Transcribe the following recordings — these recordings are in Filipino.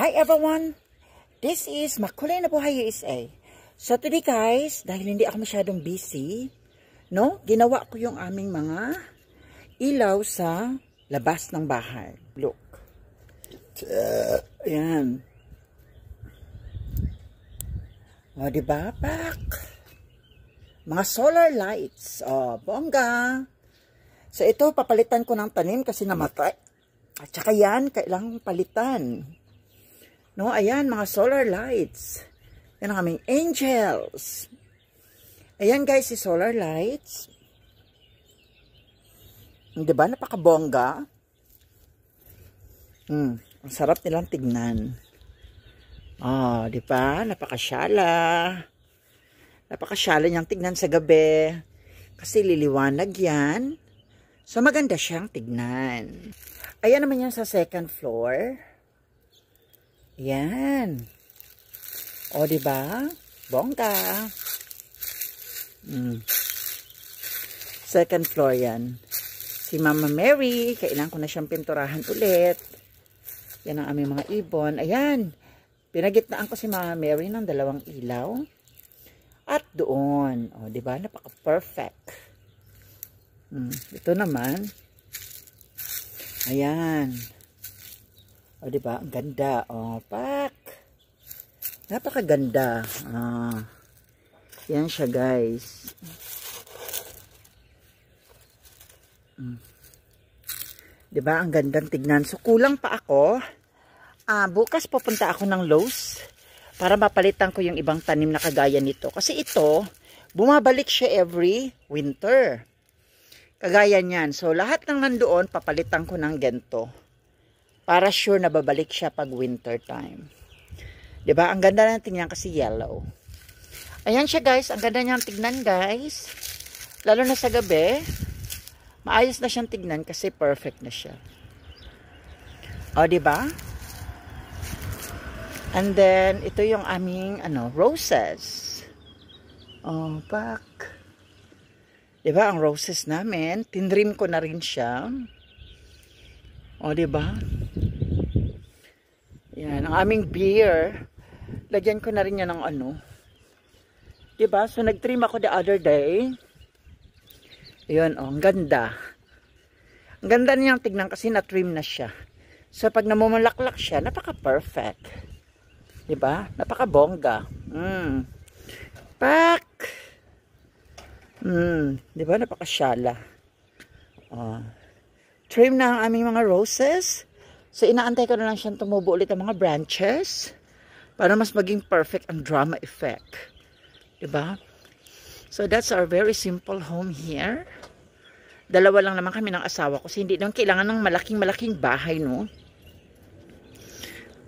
Hi everyone! This is Makulay na Buhay USA. So today guys, dahil hindi ako masyadong busy, no, ginawa ko yung aming mga ilaw sa labas ng bahay. Look. Uh, ayan. O, oh, diba? Back. Mga solar lights. O, oh, bongga. So ito, papalitan ko ng tanim kasi namatay. At saka yan, kailangang palitan. No, ayan, mga solar lights. Yan ang angels. Ayan guys, si solar lights. Hindi ba? Napakabongga. Hmm, ang sarap nilang tignan. Ah, oh, di ba? Napakasyala. Napakasyala niyang tignan sa gabi. Kasi liliwanag yan. So maganda siyang tignan. Ayan naman yan sa second floor. Yan. O, di ba? Bongga. Mm. Second floor yan. Si Mama Mary, kailan ko na siyang pinturahan ulit. Yan ang aming mga ibon. Ayan. Pinagitnaan ko si Mama Mary ng dalawang ilaw. At doon. O, di ba? Napaka-perfect. Mm. Ito naman. Ayan. Ayan. O, oh, diba? Ang ganda. O, oh, pak. Napakaganda. Ah, yan siya, guys. Mm. Diba? Ang gandang tignan. So, kulang pa ako. Ah, bukas pupunta ako ng Lowe's para mapalitan ko yung ibang tanim na kagaya nito. Kasi ito, bumabalik siya every winter. Kagaya niyan. So, lahat ng nandoon, papalitan ko ng gento para sure na babalik siya pag winter time. 'Di ba? Ang ganda na tingnan kasi yellow. Ayan siya guys, ang ganda niyang tignan guys. Lalo na sa gabi, maayos na siyang tignan kasi perfect na siya. O 'di ba? And then ito yung aming ano, roses. Oh, back. 'Di ba ang roses namin, tinrim ko na rin siya. O, oh, 'di ba? Yan, ang aming beer. Lagyan ko na rin yan ng ano. Diba? So, nag-trim ako the other day. Yun, oh, ang ganda. Ang ganda niyang tignan kasi na-trim na siya. So, pag namumulaklak siya, napaka-perfect. Diba? Napaka-bongga. Mm. Pak! Mm. Diba? Napaka-syala. Oh. Trim na ang aming mga roses. So, inaantay ko na lang siyang tumubo ulit ang mga branches para mas maging perfect ang drama effect. Diba? So, that's our very simple home here. Dalawa lang naman kami ng asawa ko. So, hindi naman kailangan ng malaking-malaking bahay, no?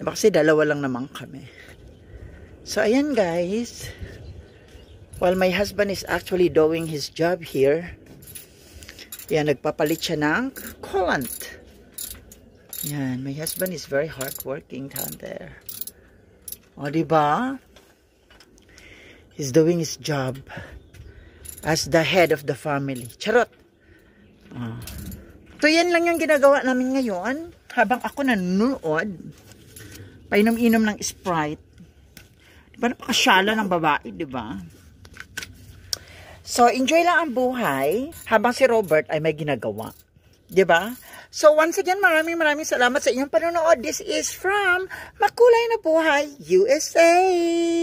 Diba? Kasi dalawa lang naman kami. So, ayan guys. While my husband is actually doing his job here, yan, nagpapalit siya ng coolant. Yan, my husband is very hardworking down there. O, diba? He's doing his job as the head of the family. Charot! Ah. So, yan lang yung ginagawa namin ngayon. Habang ako nanonood, painom-inom ng Sprite. Diba, napakasyala ng babae, diba? So, enjoy lang ang buhay habang si Robert ay may ginagawa. Diba? So once again, maraming maraming salamat sa inyong panonood. This is from Makulay na Buhay USA.